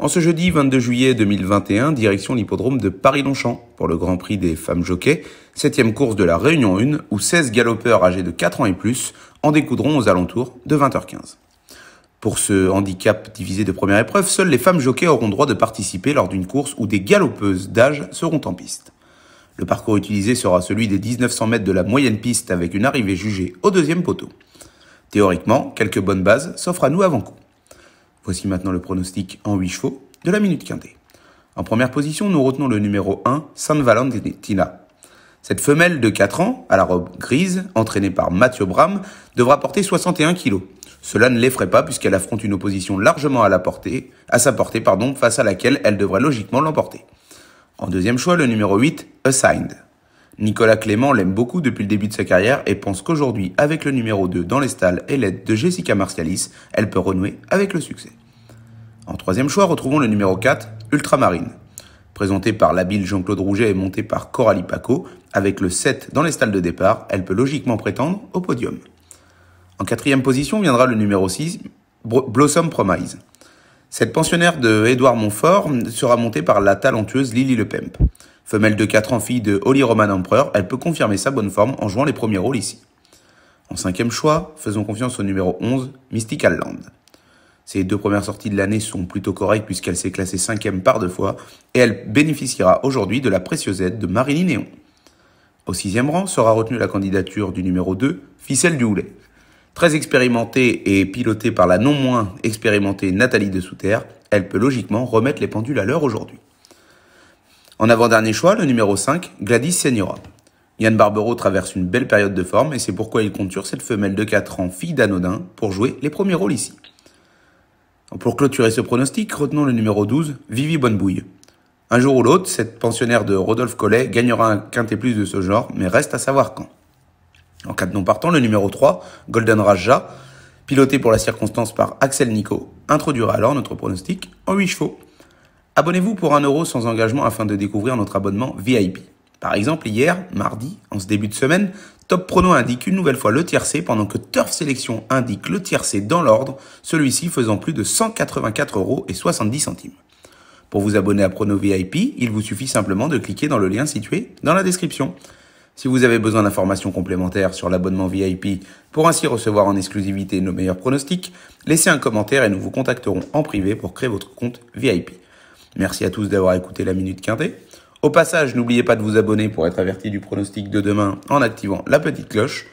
En ce jeudi 22 juillet 2021, direction l'hippodrome de Paris-Longchamp pour le Grand Prix des femmes jockeys, septième course de la Réunion 1 où 16 galopeurs âgés de 4 ans et plus en découdront aux alentours de 20h15. Pour ce handicap divisé de première épreuve, seules les femmes jockeys auront droit de participer lors d'une course où des galopeuses d'âge seront en piste. Le parcours utilisé sera celui des 1900 mètres de la moyenne piste avec une arrivée jugée au deuxième poteau. Théoriquement, quelques bonnes bases s'offrent à nous avant coup. Voici maintenant le pronostic en 8 chevaux de la Minute Quintée. En première position, nous retenons le numéro 1, San Valentina. Cette femelle de 4 ans, à la robe grise, entraînée par Mathieu Bram, devra porter 61 kilos. Cela ne l'effraie pas puisqu'elle affronte une opposition largement à, la portée, à sa portée, pardon, face à laquelle elle devrait logiquement l'emporter. En deuxième choix, le numéro 8, Assigned. Nicolas Clément l'aime beaucoup depuis le début de sa carrière et pense qu'aujourd'hui, avec le numéro 2 dans les stalles et l'aide de Jessica Martialis, elle peut renouer avec le succès. En troisième choix, retrouvons le numéro 4, Ultramarine. Présenté par l'habile Jean-Claude Rouget et monté par Coralie Paco, avec le 7 dans les stalles de départ, elle peut logiquement prétendre au podium. En quatrième position viendra le numéro 6, Blossom Promise. Cette pensionnaire de Édouard Montfort sera montée par la talentueuse Lily Le Pemp. Femelle de 4 ans, fille de Holy Roman Emperor, elle peut confirmer sa bonne forme en jouant les premiers rôles ici. En cinquième choix, faisons confiance au numéro 11, Mystical Land. Ses deux premières sorties de l'année sont plutôt correctes puisqu'elle s'est classée cinquième par deux fois et elle bénéficiera aujourd'hui de la précieuse aide de Marilyn Neon. Au sixième rang sera retenue la candidature du numéro 2, Ficelle du Houlet. Très expérimentée et pilotée par la non moins expérimentée Nathalie de Souterre, elle peut logiquement remettre les pendules à l'heure aujourd'hui. En avant-dernier choix, le numéro 5, Gladys Seniora. Yann Barbero traverse une belle période de forme et c'est pourquoi il conture cette femelle de 4 ans, fille d'Anodin, pour jouer les premiers rôles ici. Pour clôturer ce pronostic, retenons le numéro 12, Vivi Bonnebouille. Un jour ou l'autre, cette pensionnaire de Rodolphe Collet gagnera un quintet plus de ce genre, mais reste à savoir quand. En cas de non partant, le numéro 3, Golden Raja, piloté pour la circonstance par Axel Nico, introduira alors notre pronostic en 8 chevaux. Abonnez-vous pour 1€ euro sans engagement afin de découvrir notre abonnement VIP. Par exemple, hier, mardi, en ce début de semaine, Top Prono indique une nouvelle fois le tiercé pendant que Turf Selection indique le tiercé dans l'ordre, celui-ci faisant plus de 184,70€. et Pour vous abonner à Prono VIP, il vous suffit simplement de cliquer dans le lien situé dans la description. Si vous avez besoin d'informations complémentaires sur l'abonnement VIP pour ainsi recevoir en exclusivité nos meilleurs pronostics, laissez un commentaire et nous vous contacterons en privé pour créer votre compte VIP. Merci à tous d'avoir écouté la Minute Quintée. Au passage, n'oubliez pas de vous abonner pour être averti du pronostic de demain en activant la petite cloche.